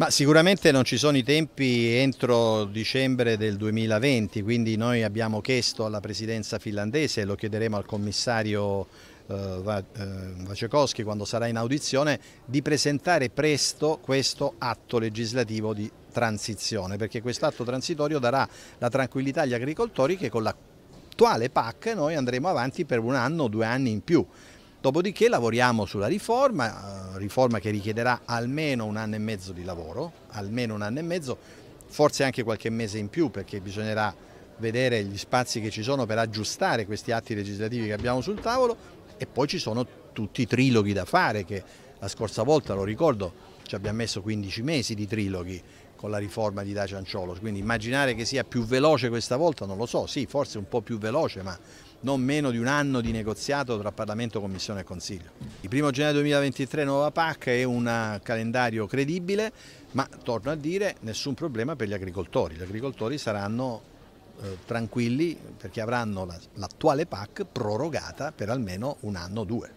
Ma sicuramente non ci sono i tempi entro dicembre del 2020, quindi noi abbiamo chiesto alla presidenza finlandese lo chiederemo al commissario eh, Vacekowski eh, quando sarà in audizione di presentare presto questo atto legislativo di transizione perché questo atto transitorio darà la tranquillità agli agricoltori che con l'attuale PAC noi andremo avanti per un anno o due anni in più. Dopodiché lavoriamo sulla riforma, riforma che richiederà almeno un anno e mezzo di lavoro, almeno un anno e mezzo, forse anche qualche mese in più perché bisognerà vedere gli spazi che ci sono per aggiustare questi atti legislativi che abbiamo sul tavolo e poi ci sono tutti i triloghi da fare che la scorsa volta, lo ricordo, ci abbiamo messo 15 mesi di triloghi, con la riforma di Dacian Cianciolo, quindi immaginare che sia più veloce questa volta non lo so, sì forse un po' più veloce ma non meno di un anno di negoziato tra Parlamento, Commissione e Consiglio. Il 1 gennaio 2023 nuova PAC è un eh, calendario credibile ma torno a dire nessun problema per gli agricoltori, gli agricoltori saranno eh, tranquilli perché avranno l'attuale PAC prorogata per almeno un anno o due.